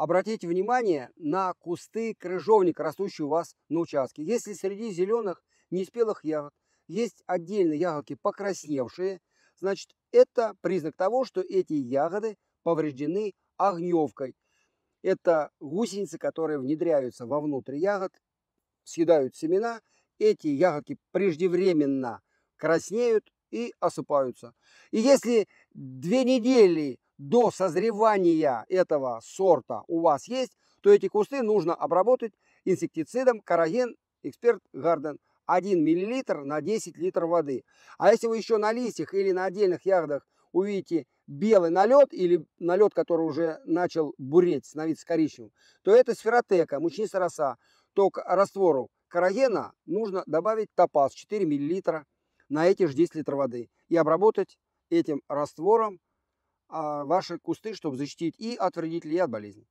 обратите внимание на кусты крыжовника, растущие у вас на участке. Если среди зеленых неспелых ягод есть отдельные ягодки покрасневшие, значит это признак того, что эти ягоды повреждены огневкой. Это гусеницы, которые внедряются вовнутрь ягод, съедают семена. Эти ягодки преждевременно краснеют и осыпаются. И если две недели до созревания этого сорта у вас есть, то эти кусты нужно обработать инсектицидом Караген Эксперт Гарден 1 мл на 10 литров воды. А если вы еще на листьях или на отдельных ягодах увидите белый налет или налет, который уже начал буреть, становиться коричневым, то это сферотека, мучнистая роса. Только раствору карагена нужно добавить топаз 4 мл на эти же 10 литров воды и обработать этим раствором а, ваши кусты, чтобы защитить и от вредителей, и от болезней.